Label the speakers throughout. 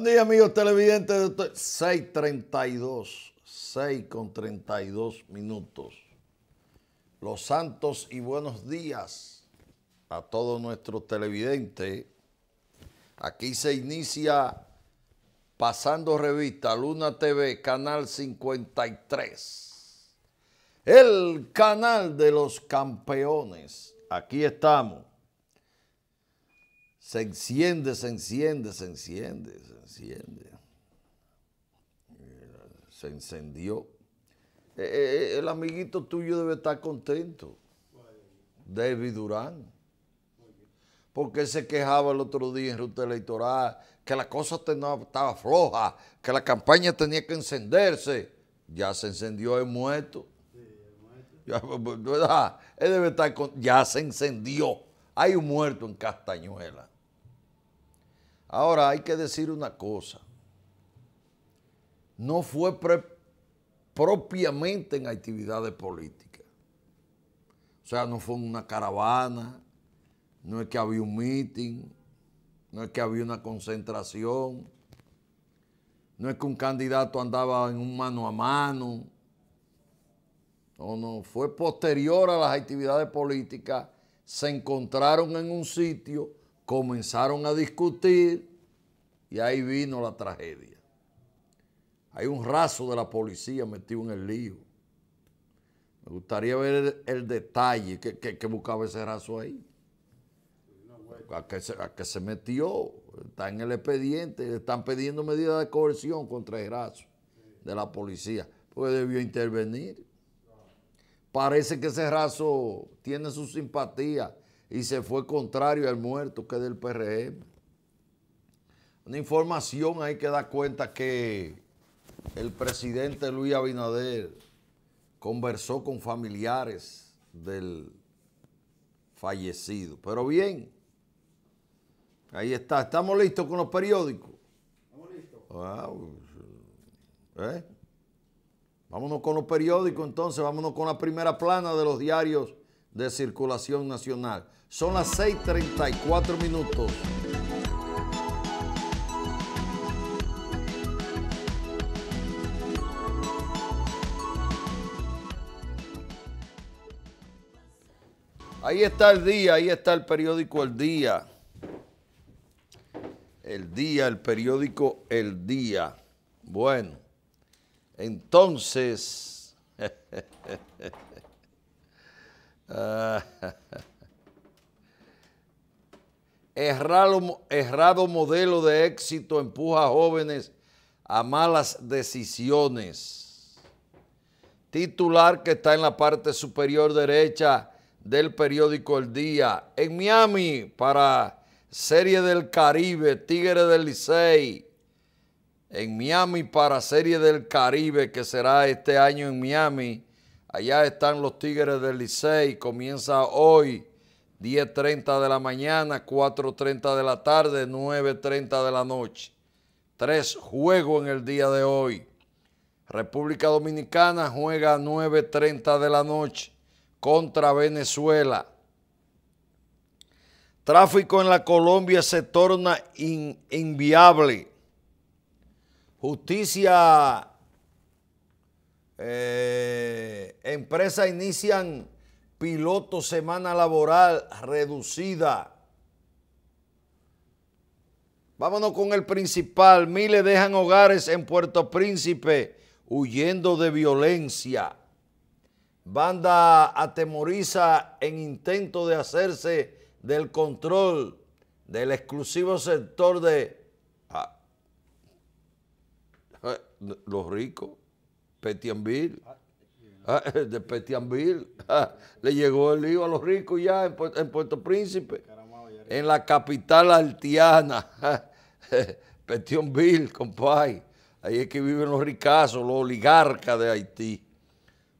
Speaker 1: Buen día, amigos televidentes. 6.32, 6 con 32 minutos. Los santos y buenos días a todos nuestros televidentes. Aquí se inicia Pasando Revista, Luna TV, Canal 53. El canal de los campeones. Aquí estamos se enciende, se enciende, se enciende, se enciende. Se encendió. Eh, eh, eh, el amiguito tuyo debe estar contento. David Durán. Porque se quejaba el otro día en ruta electoral que la cosa estaba floja, que la campaña tenía que encenderse. Ya se encendió el muerto. Él debe estar ya se encendió. Hay un muerto en Castañuela. Ahora hay que decir una cosa. No fue propiamente en actividades políticas. O sea, no fue una caravana, no es que había un meeting, no es que había una concentración, no es que un candidato andaba en un mano a mano. No, no, fue posterior a las actividades políticas, se encontraron en un sitio comenzaron a discutir y ahí vino la tragedia. Hay un raso de la policía metido en el lío. Me gustaría ver el, detalle que, buscaba ese raso ahí. A qué se, a se metió, está en el expediente, están pidiendo medidas de coerción contra el raso de la policía, porque debió intervenir. Parece que ese raso tiene su simpatía y se fue contrario al muerto que del PRM. Una información ahí que da cuenta que el presidente Luis Abinader conversó con familiares del fallecido. Pero bien, ahí está. Estamos listos con los periódicos. Estamos listos. Wow. Eh. ¿Eh? Vámonos con los periódicos entonces, vámonos con la primera plana de los diarios de circulación nacional. Son las 6.34 minutos. Ahí está el día, ahí está el periódico El Día. El día, el periódico El Día. Bueno, entonces... Ah, Errado, modelo de éxito empuja a jóvenes a malas decisiones. Titular que está en la parte superior derecha del periódico El Día. En Miami para Serie del Caribe, Tigre del Licey. En Miami para Serie del Caribe, que será este año en Miami. Allá están los Tigres del Licey. Comienza hoy 10.30 de la mañana, 4.30 de la tarde, 9.30 de la noche. Tres juegos en el día de hoy. República Dominicana juega 9.30 de la noche contra Venezuela. Tráfico en la Colombia se torna inviable. Justicia, eh, empresa empresas inician piloto semana laboral reducida. Vámonos con el principal. Miles dejan hogares en Puerto Príncipe huyendo de violencia. Banda atemoriza en intento de hacerse del control del exclusivo sector de ah, eh, los ricos, Petianville. Ah, Ah, de Petianville. Ah, le llegó el lío a los ricos ya en, Puerto, Príncipe, en la capital altiana. Petionville, compadre. Ahí es que viven los ricazos, los oligarcas de Haití.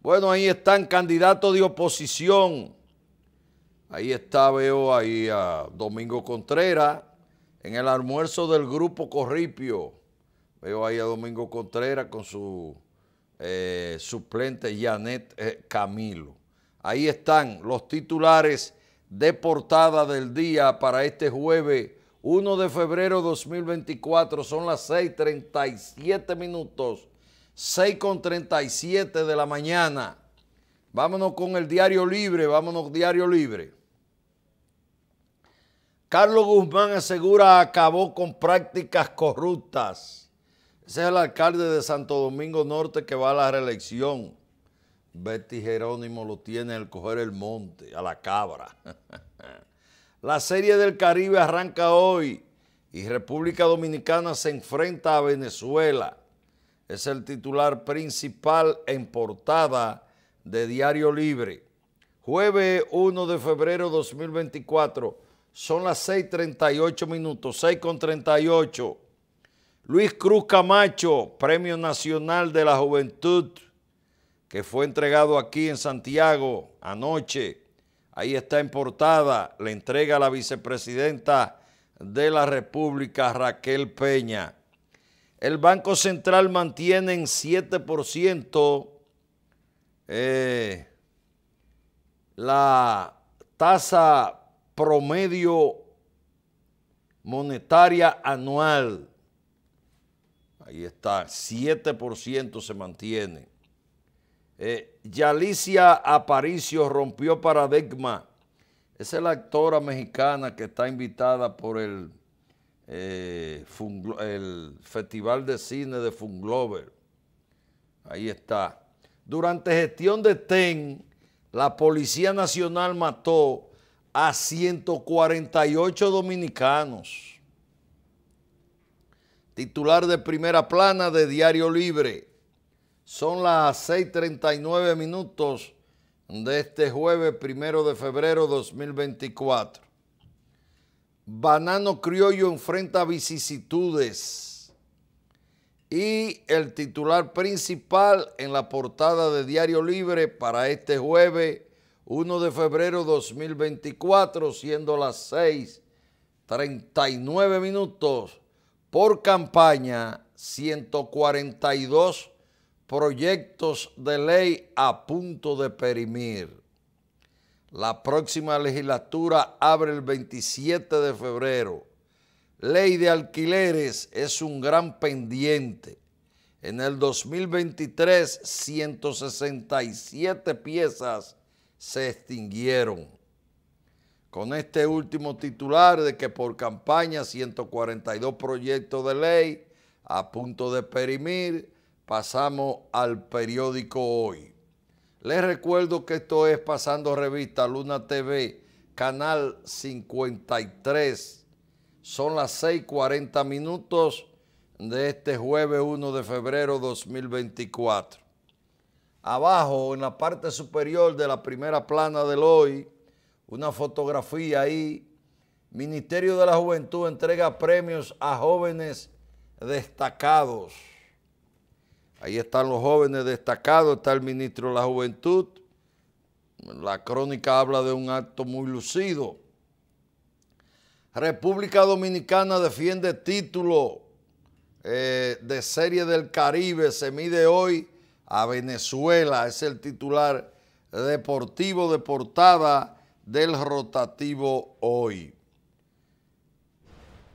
Speaker 1: Bueno, ahí están candidatos de oposición. Ahí está, veo ahí a Domingo Contreras en el almuerzo del grupo Corripio. Veo ahí a Domingo Contreras con su eh, suplente Janet eh, Camilo. Ahí están los titulares de portada del día para este jueves 1 de febrero 2024. Son las 6.37 minutos, 6.37 de la mañana. Vámonos con el diario libre, vámonos diario libre. Carlos Guzmán asegura acabó con prácticas corruptas. Ese es el alcalde de Santo Domingo Norte que va a la reelección. Betty Jerónimo lo tiene al coger el monte, a la cabra. la Serie del Caribe arranca hoy y República Dominicana se enfrenta a Venezuela. Es el titular principal en portada de Diario Libre. Jueves 1 de febrero 2024, son las 6.38 minutos, 6.38. Luis Cruz Camacho, Premio Nacional de la Juventud, que fue entregado aquí en Santiago anoche. Ahí está en portada, le entrega a la vicepresidenta de la República, Raquel Peña. El Banco Central mantiene en 7% eh, la tasa promedio monetaria anual Ahí está, 7% se mantiene. Eh, Yalicia Aparicio rompió paradigma. Esa es la actora mexicana que está invitada por el, eh, el Festival de Cine de Funglover. Ahí está. Durante gestión de TEN, la Policía Nacional mató a 148 dominicanos titular de primera plana de Diario Libre. Son las 6.39 minutos de este jueves primero de febrero 2024. Banano Criollo enfrenta vicisitudes. Y el titular principal en la portada de Diario Libre para este jueves 1 de febrero 2024, siendo las 6.39 minutos por campaña 142 proyectos de ley a punto de perimir. La próxima legislatura abre el 27 de febrero. Ley de alquileres es un gran pendiente. En el 2023, 167 piezas se extinguieron con este último titular de que por campaña 142 proyectos de ley a punto de perimir, pasamos al periódico hoy. Les recuerdo que esto es Pasando Revista Luna TV, canal 53. Son las 6.40 minutos de este jueves 1 de febrero 2024. Abajo, en la parte superior de la primera plana del hoy, una fotografía ahí. Ministerio de la Juventud entrega premios a jóvenes destacados. Ahí están los jóvenes destacados, está el ministro de la Juventud. La crónica habla de un acto muy lucido. República Dominicana defiende título eh, de Serie del Caribe. Se mide hoy a Venezuela. Es el titular deportivo de portada del rotativo hoy.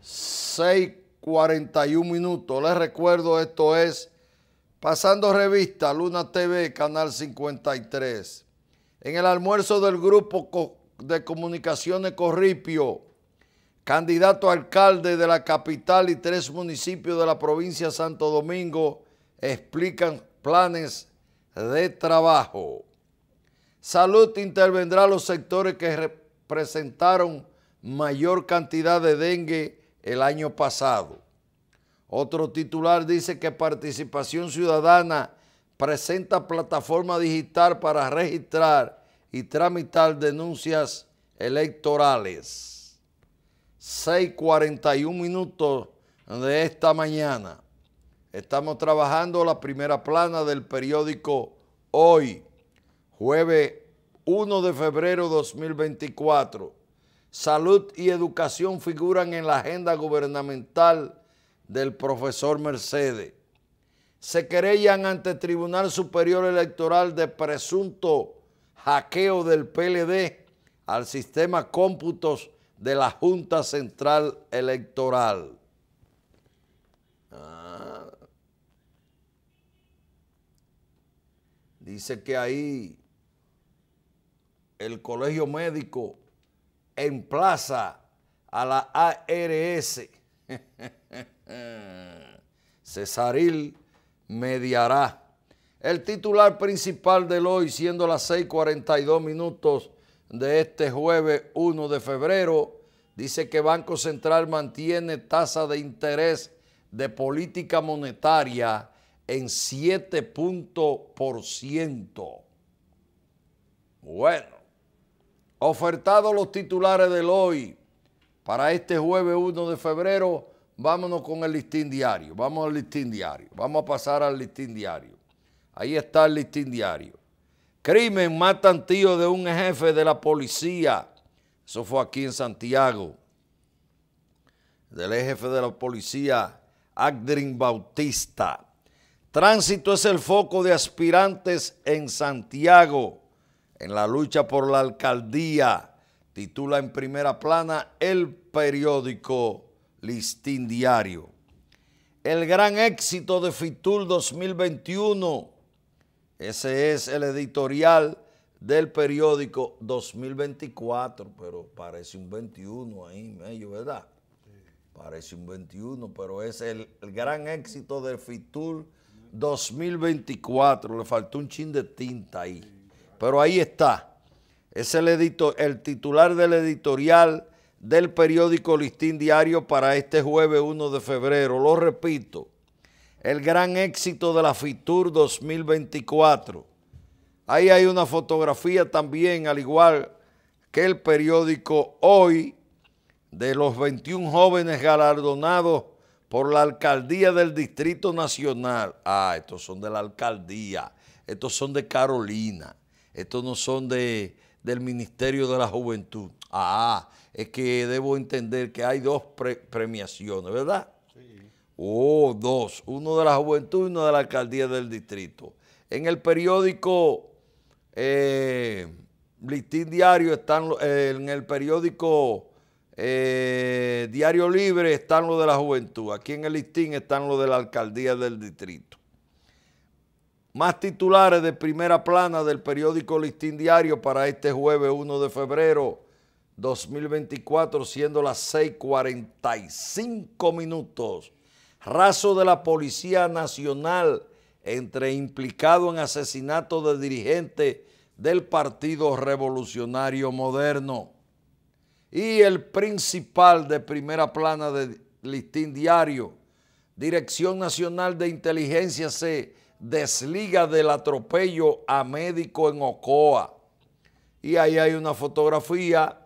Speaker 1: 6.41 minutos. Les recuerdo, esto es Pasando Revista, Luna TV, Canal 53. En el almuerzo del Grupo de Comunicaciones Corripio, candidato alcalde de la capital y tres municipios de la provincia Santo Domingo, explican planes de trabajo. Salud intervendrá los sectores que presentaron mayor cantidad de dengue el año pasado. Otro titular dice que Participación Ciudadana presenta plataforma digital para registrar y tramitar denuncias electorales. 6.41 minutos de esta mañana. Estamos trabajando la primera plana del periódico Hoy jueves 1 de febrero 2024. Salud y educación figuran en la agenda gubernamental del profesor Mercedes. Se querellan ante Tribunal Superior Electoral de presunto hackeo del PLD al sistema cómputos de la Junta Central Electoral. Ah. Dice que ahí el Colegio Médico emplaza a la ARS. Cesaril mediará. El titular principal del hoy, siendo las 6.42 minutos de este jueves 1 de febrero, dice que Banco Central mantiene tasa de interés de política monetaria en 7 por ciento. Bueno, Ofertados los titulares del hoy para este jueves 1 de febrero, vámonos con el listín diario. Vamos al listín diario. Vamos a pasar al listín diario. Ahí está el listín diario. Crimen, matan tío de un jefe de la policía. Eso fue aquí en Santiago. Del jefe de la policía, Agdrin Bautista. Tránsito es el foco de aspirantes en Santiago en la lucha por la alcaldía, titula en primera plana el periódico Listín Diario. El gran éxito de Fitur 2021, ese es el editorial del periódico 2024, pero parece un 21 ahí, medio, ¿verdad? Parece un 21, pero es el, gran éxito de Fitur 2024. Le faltó un chin de tinta ahí. Pero ahí está. Es el, el titular del editorial del periódico Listín Diario para este jueves 1 de febrero. Lo repito, el gran éxito de la FITUR 2024. Ahí hay una fotografía también, al igual que el periódico Hoy, de los 21 jóvenes galardonados por la alcaldía del Distrito Nacional. Ah, estos son de la alcaldía, estos son de Carolina. Estos no son de, del Ministerio de la Juventud. Ah, es que debo entender que hay dos premiaciones, ¿verdad? Sí. Oh, dos. Uno de la Juventud y uno de la Alcaldía del Distrito. En el periódico eh, Listín Diario están, eh, en el periódico eh, Diario Libre están los de la Juventud. Aquí en el Listín están los de la Alcaldía del Distrito. Más titulares de primera plana del periódico Listín Diario para este jueves 1 de febrero 2024, siendo las 6.45 minutos. Raso de la Policía Nacional entre implicado en asesinato de dirigente del Partido Revolucionario Moderno. Y el principal de primera plana de Listín Diario, Dirección Nacional de Inteligencia C, desliga del atropello a médico en Ocoa. Y ahí hay una fotografía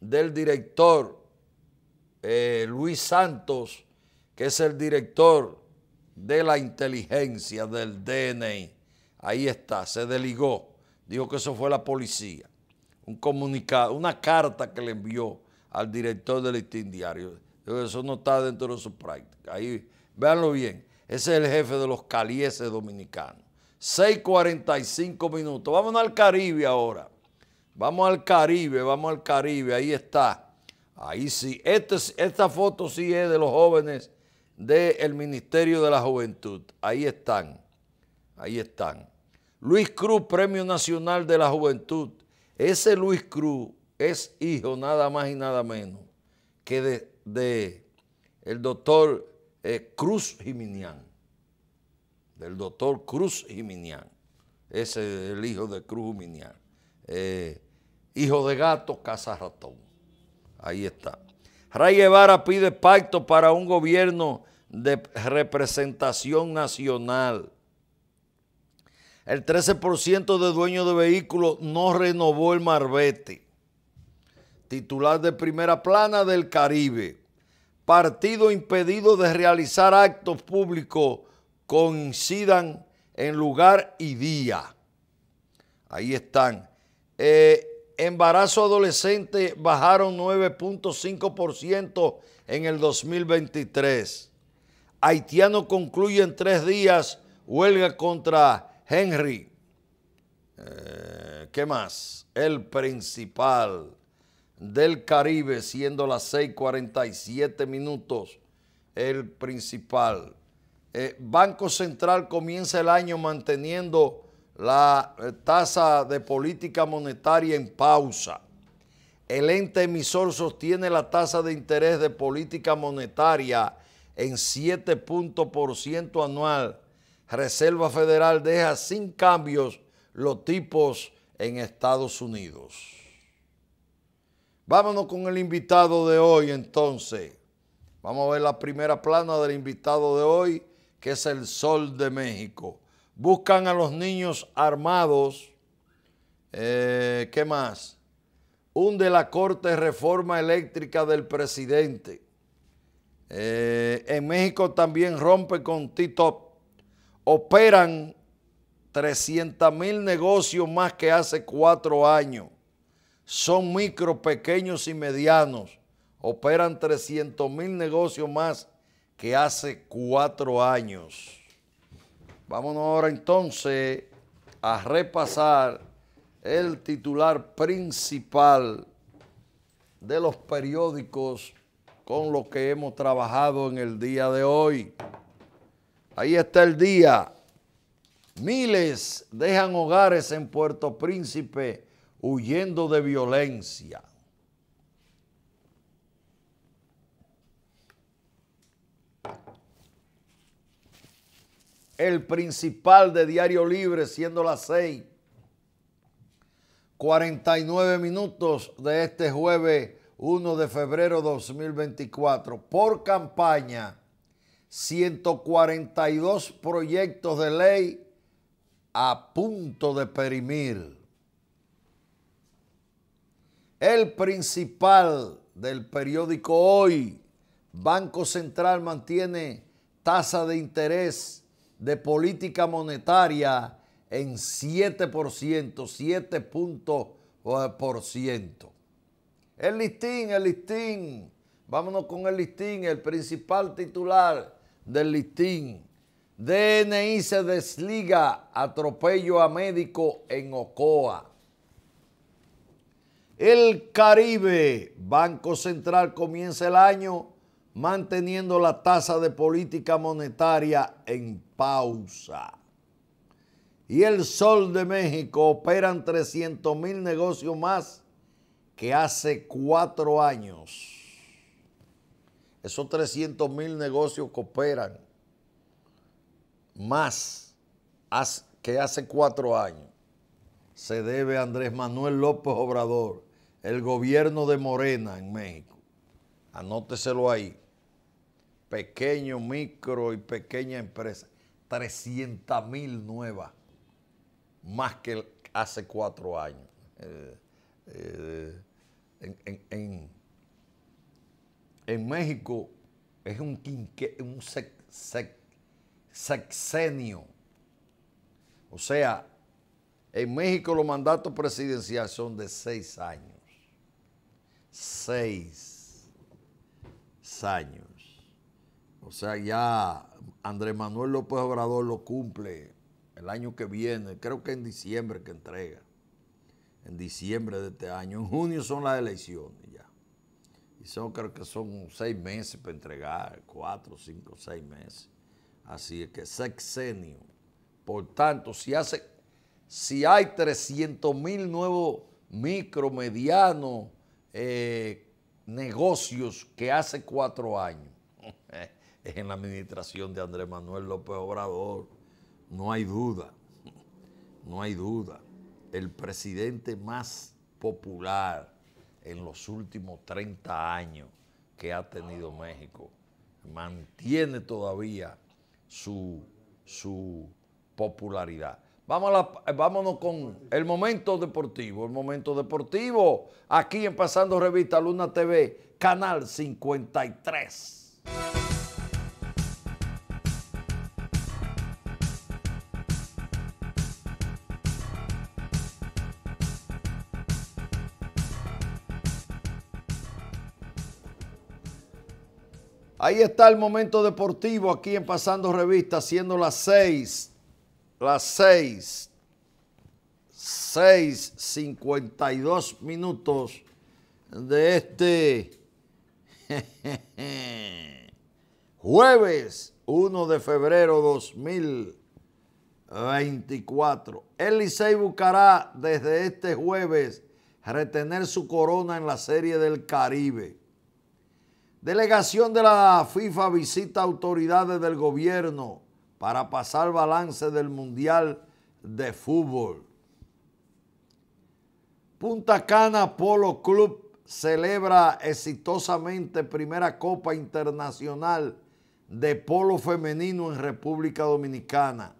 Speaker 1: del director eh, Luis Santos, que es el director de la inteligencia del DNI. Ahí está, se desligó. Dijo que eso fue la policía. Un comunicado, una carta que le envió al director del listín diario. Eso no está dentro de su práctica. Ahí, véanlo bien. Ese es el jefe de los calieses dominicanos. 6.45 minutos. Vamos al Caribe ahora. Vamos al Caribe, vamos al Caribe. Ahí está. Ahí sí. Este esta foto sí es de los jóvenes del Ministerio de la Juventud. Ahí están. Ahí están. Luis Cruz, Premio Nacional de la Juventud. Ese Luis Cruz es hijo nada más y nada menos que de, de el doctor Cruz Jiminián, del doctor Cruz Jiminián. Ese es el hijo de Cruz Jiminián. Eh, hijo de gato, casa ratón. Ahí está. Ray Guevara pide pacto para un gobierno de representación nacional. El 13% de dueños de vehículos no renovó el marbete. Titular de primera plana del Caribe partido impedido de realizar actos públicos coincidan en lugar y día. Ahí están. Eh, embarazo adolescente bajaron 9.5% en el 2023. Haitiano concluye en tres días huelga contra Henry. Eh, ¿Qué más? El principal del Caribe, siendo las 6:47 minutos el principal. Eh, Banco Central comienza el año manteniendo la eh, tasa de política monetaria en pausa. El ente emisor sostiene la tasa de interés de política monetaria en 7 por ciento anual. Reserva Federal deja sin cambios los tipos en Estados Unidos. Vámonos con el invitado de hoy entonces. Vamos a ver la primera plana del invitado de hoy, que es el Sol de México. Buscan a los niños armados. Eh, ¿Qué más? Hunde la Corte Reforma Eléctrica del presidente. Eh, en México también rompe con Tito. Operan 300 mil negocios más que hace cuatro años son micro, pequeños y medianos. Operan 300 mil negocios más que hace cuatro años. Vámonos ahora entonces a repasar el titular principal de los periódicos con los que hemos trabajado en el día de hoy. Ahí está el día. Miles dejan hogares en Puerto Príncipe huyendo de violencia. El principal de Diario Libre siendo las 6. 49 minutos de este jueves 1 de febrero 2024. Por campaña, 142 proyectos de ley a punto de perimir. El principal del periódico Hoy, Banco Central mantiene tasa de interés de política monetaria en 7%, 7.0%. El listín, el listín. Vámonos con el listín, el principal titular del listín. DNI se desliga atropello a médico en Ocoa. El Caribe, Banco Central comienza el año manteniendo la tasa de política monetaria en pausa. Y el Sol de México operan 300 mil negocios más que hace cuatro años. Esos 300 mil negocios que operan más que hace cuatro años se debe a Andrés Manuel López Obrador el gobierno de Morena en México. Anóteselo ahí. Pequeño, micro y pequeña empresa. 300 mil nuevas. Más que hace cuatro años. Eh, eh, en, México es un, un sexenio. O sea, en México los mandatos presidenciales son de seis años años. O sea, ya Andrés Manuel López Obrador lo cumple el año que viene, creo que en diciembre que entrega, en diciembre de este año. En junio son las elecciones ya. Y son, creo que son seis meses para entregar, cuatro, cinco, seis meses. Así es que sexenio. Por tanto, si, hace, si hay 300 mil nuevos micro, medianos, eh, negocios que hace cuatro años en la administración de Andrés Manuel López Obrador. No hay duda, no hay duda. El presidente más popular en los últimos 30 años que ha tenido México mantiene todavía su, su popularidad. Eh, vámonos con el momento deportivo, el momento deportivo, aquí en Pasando Revista Luna TV, Canal 53. Ahí está el momento deportivo aquí en Pasando Revista, siendo las 6 las 6, 6, minutos de este jueves 1 de febrero 2024. El Licey buscará desde este jueves retener su corona en la Serie del Caribe. Delegación de la FIFA visita autoridades del gobierno para pasar balance del Mundial de Fútbol. Punta Cana Polo Club celebra exitosamente primera Copa Internacional de Polo Femenino en República Dominicana.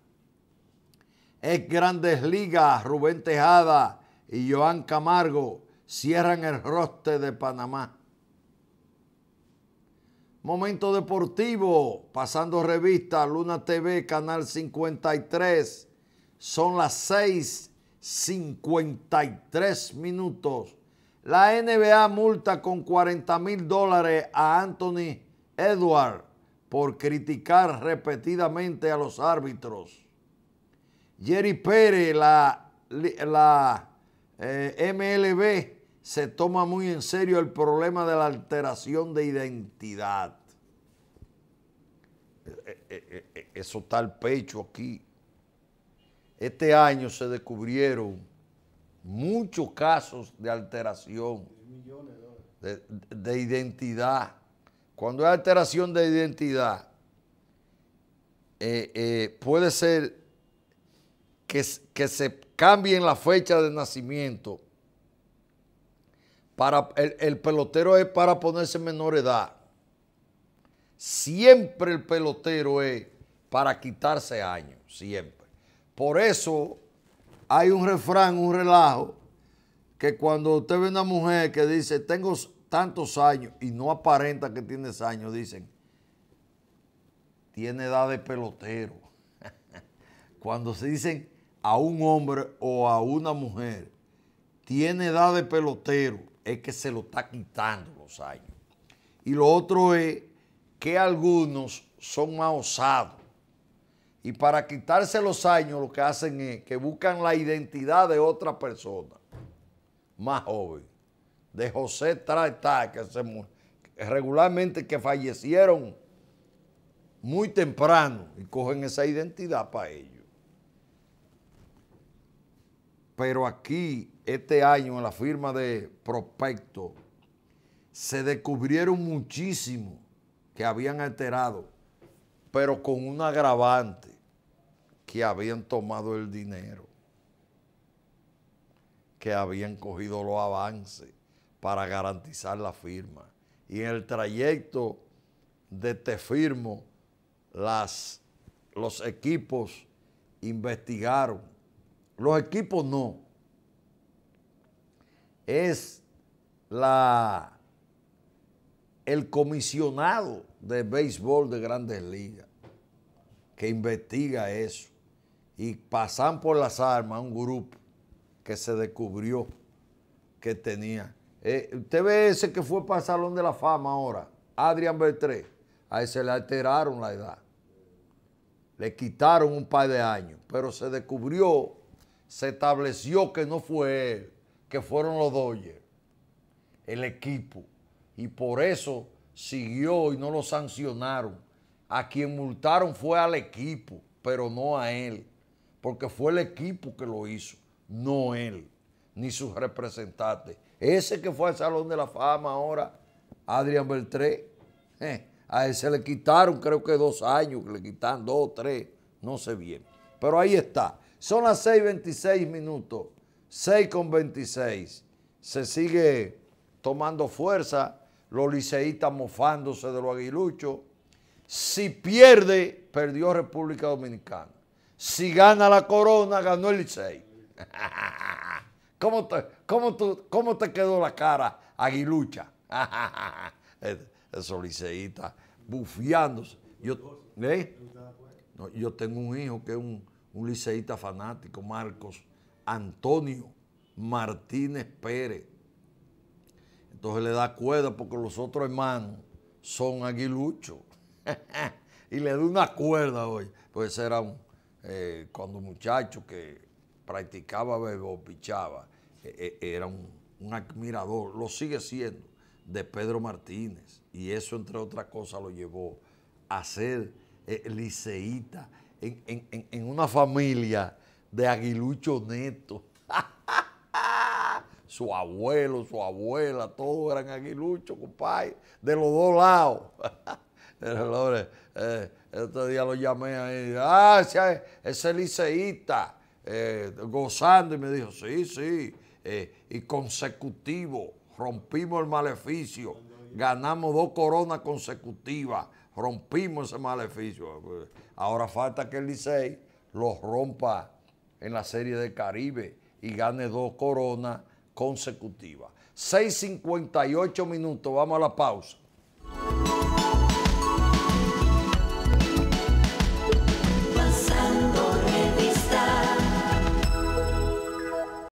Speaker 1: Ex Grandes Ligas, Rubén Tejada y Joan Camargo cierran el roste de Panamá. Momento deportivo, pasando revista, Luna TV, Canal 53. Son las 6.53 minutos. La NBA multa con 40 mil dólares a Anthony Edward por criticar repetidamente a los árbitros. Jerry Pérez, la, la eh, MLB, se toma muy en serio el problema de la alteración de identidad. Eh, eh, eh, eso está al pecho aquí. Este año se descubrieron muchos casos de alteración de, identidad. Cuando hay alteración de identidad, puede ser que, que se en la fecha de nacimiento el, pelotero es para ponerse menor edad. Siempre el pelotero es para quitarse años, siempre. Por eso hay un refrán, un relajo, que cuando usted ve una mujer que dice, tengo tantos años y no aparenta que tienes años, dicen, tiene edad de pelotero. cuando se dicen a un hombre o a una mujer, tiene edad de pelotero, es que se lo está quitando los años. Y lo otro es que algunos son más osados. Y para quitarse los años lo que hacen es que buscan la identidad de otra persona más joven. De José Trata, que regularmente que fallecieron muy temprano y cogen esa identidad para ellos. pero aquí, este año, en la firma de prospecto, se descubrieron muchísimo que habían alterado, pero con un agravante, que habían tomado el dinero, que habían cogido los avances para garantizar la firma. Y en el trayecto de este firmo, las, los equipos investigaron los equipos no. Es la, el comisionado de béisbol de grandes ligas que investiga eso. Y pasan por las armas un grupo que se descubrió que tenía. Eh, usted ve ese que fue para el Salón de la Fama ahora, Adrián Beltré. A ese le alteraron la edad. Le quitaron un par de años, pero se descubrió se estableció que no fue él, que fueron los Dodgers, el equipo. Y por eso siguió y no lo sancionaron. A quien multaron fue al equipo, pero no a él, porque fue el equipo que lo hizo, no él, ni sus representantes. Ese que fue al Salón de la Fama ahora, Adrián Beltré, eh, a ese le quitaron creo que dos años, le quitaron dos, tres, no sé bien. Pero ahí está. Son las 6.26 minutos, 6.26. Se sigue tomando fuerza, los liceístas mofándose de los aguiluchos. Si pierde, perdió República Dominicana. Si gana la corona, ganó el liceí. ¿Cómo te, cómo, tú, ¿Cómo te quedó la cara, aguilucha? Esos liceístas bufiándose. Yo, ¿eh? yo tengo un hijo que es un un liceíta fanático, Marcos Antonio Martínez Pérez. Entonces le da cuerda porque los otros hermanos son aguiluchos. y le da una cuerda hoy. Pues era un, eh, cuando muchacho que practicaba bebo, pichaba, eh, eh, era un, admirador, lo sigue siendo, de Pedro Martínez. Y eso, entre otras cosas, lo llevó a ser liceíta en una familia de aguilucho neto. su abuelo, su abuela, todos eran aguiluchos, compadre, de los dos lados. Eh, este día lo llamé ahí, ah, ese, liceísta, eh, gozando, y me dijo, sí, sí, eh, y consecutivo, rompimos el maleficio, ganamos dos coronas consecutivas, rompimos ese maleficio. Ahora falta que el liceí los rompa en la Serie de Caribe y gane dos coronas consecutivas. 6.58 minutos, vamos a la pausa.